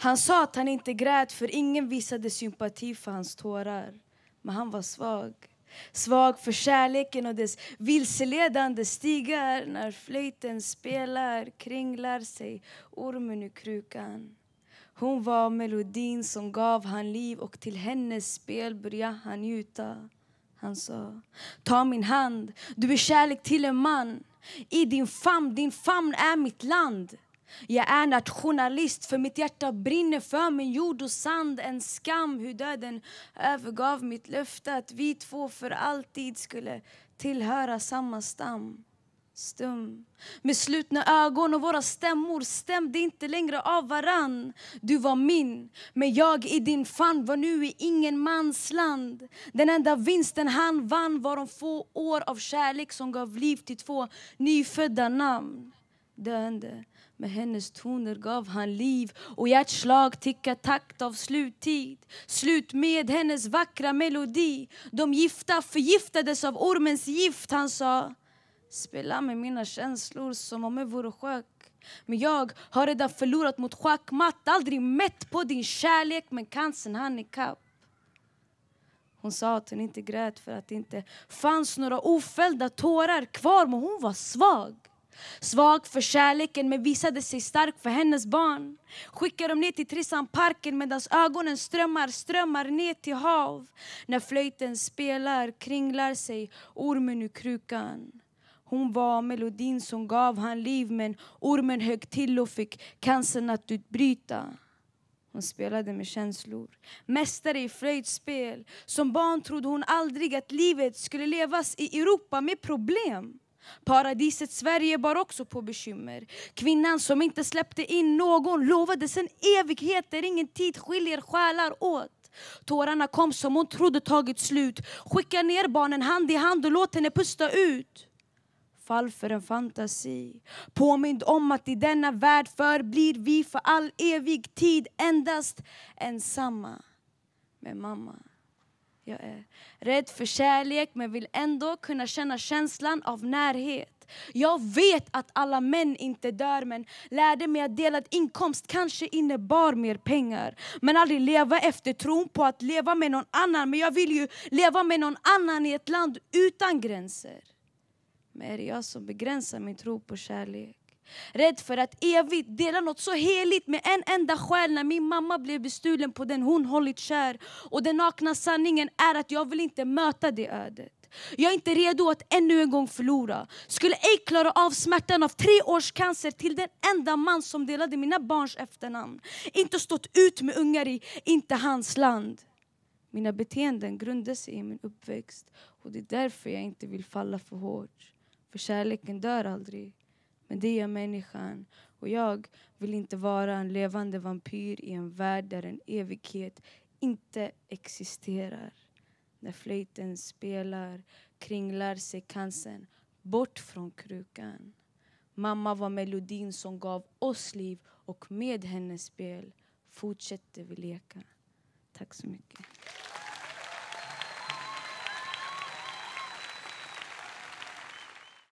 Han sa att han inte grät för ingen visade sympati för hans tårar. Men han var svag. Svag för kärleken och dess vilseledande stigar när flöjten spelar kringlar sig ormen i krukan. Hon var melodin som gav han liv och till hennes spel började han njuta. Han sa Ta min hand, du är kärlek till en man. I din famn, din famn är mitt land. Jag är nationalist för mitt hjärta brinner för min jord och sand. En skam hur döden övergav mitt löfte att vi två för alltid skulle tillhöra samma stam stum. Med slutna ögon och våra stämmor stämde inte längre av varann. Du var min, men jag i din famn var nu i ingen mans land. Den enda vinsten han vann var de få år av kärlek som gav liv till två nyfödda namn. Döende. Med hennes toner gav han liv och hjärtslag tickar takt av sluttid. Slut med hennes vackra melodi. De gifta förgiftades av ormens gift, han sa spela med mina känslor som om jag vore schack. Men jag har redan förlorat mot schackmatt, aldrig mätt på din kärlek men cancern han ikapp. Hon sa att hon inte grät för att det inte fanns några ofällda tårar kvar men hon var svag. Svag för kärleken men visade sig stark för hennes barn. Skickade dem ner till Trissanparken medan ögonen strömmar, strömmar ner till hav. När flöjten spelar kringlar sig ormen ur krukan. Hon var melodin som gav han liv men ormen högg till och fick cancern att utbryta. Hon spelade med känslor, mästare i flöjtspel. Som barn trodde hon aldrig att livet skulle levas i Europa med problem. Paradiset Sverige bar också på bekymmer. Kvinnan som inte släppte in någon lovade sen evigheter ingen tid skiljer själar åt. Tårarna kom som hon trodde tagit slut. Skicka ner barnen hand i hand och låt henne pusta ut fall för en fantasi. Påmind om att i denna värld förblir vi för all evig tid endast ensamma med mamma. Jag är rädd för kärlek men vill ändå kunna känna känslan av närhet. Jag vet att alla män inte dör men lärde mig att delad inkomst kanske innebar mer pengar. Men aldrig leva efter tron på att leva med någon annan. Men jag vill ju leva med någon annan i ett land utan gränser. Men är det jag som begränsar min tro på kärlek? Rädd för att evigt dela något så heligt med en enda själ när min mamma blev bestulen på den hon hållit kär. Och den nakna sanningen är att jag vill inte möta det ödet. Jag är inte redo att ännu en gång förlora. Skulle ej klara av smärtan av tre års cancer till den enda man som delade mina barns efternamn. Inte stått ut med ungar i inte hans land. Mina beteenden grundar sig i min uppväxt och det är därför jag inte vill falla för hårt. För kärleken dör aldrig. Men det gör människan. Och jag vill inte vara en levande vampyr i en värld där en evighet inte existerar. När flöjten spelar kringlar sig cancern bort från krukan. Mamma var melodin som gav oss liv och med hennes spel fortsätter vi leka. Tack så mycket.